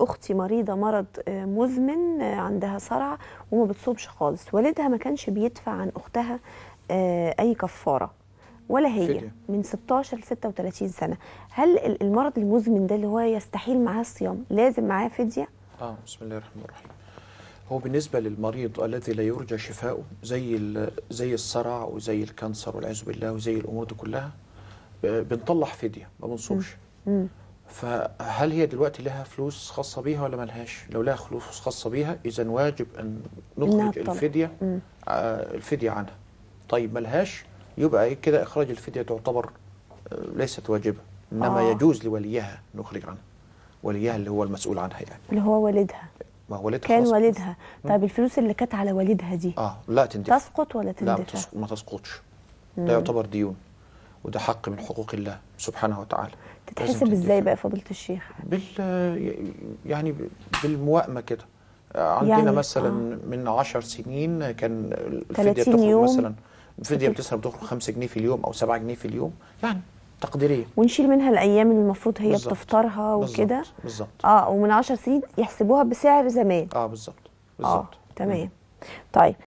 اختي مريضه مرض آه، مزمن آه، عندها صرع وما بتصومش خالص والدها ما كانش بيدفع عن اختها آه، اي كفاره ولا هي من 16 ل 36 سنه هل المرض المزمن ده اللي هو يستحيل معاه الصيام لازم معاه فديه اه بسم الله الرحمن الرحيم هو بالنسبة للمريض الذي لا يرجى شفاؤه زي زي الصرع وزي الكانسر والعياذ بالله وزي الأمور دي كلها بنطلع فدية ما بنصومش فهل هي دلوقتي لها فلوس خاصة بيها ولا ملهاش؟ لو لها فلوس خاصة بيها إذا واجب أن نخرج نعم، الفدية آه الفدية عنها. طيب ملهاش يبقى كده إخراج الفدية تعتبر آه، ليست واجبة إنما آه. يجوز لوليها نخرج عنها. وليها اللي هو المسؤول عنها يعني. اللي هو والدها. ما هو والدها كان والدها، طيب الفلوس اللي كانت على والدها دي اه لا تندفع تسقط ولا تندفع؟ لا ما تسقطش. ده يعتبر ديون. وده حق من حقوق الله سبحانه وتعالى تتحسب ازاي بقى فضيله الشيخ بال يعني بالموائمه كده عندنا يعني مثلا آه. من 10 سنين كان الفديه بتخرج مثلا الفديه بتصرف بتخرج 5 جنيه في اليوم او 7 جنيه في اليوم يعني تقديريه ونشيل منها الايام اللي المفروض هي بالزبط. بتفطرها وكده بالظبط اه ومن 10 سنين يحسبوها بسعر زمان اه بالظبط بالظبط آه. تمام طيب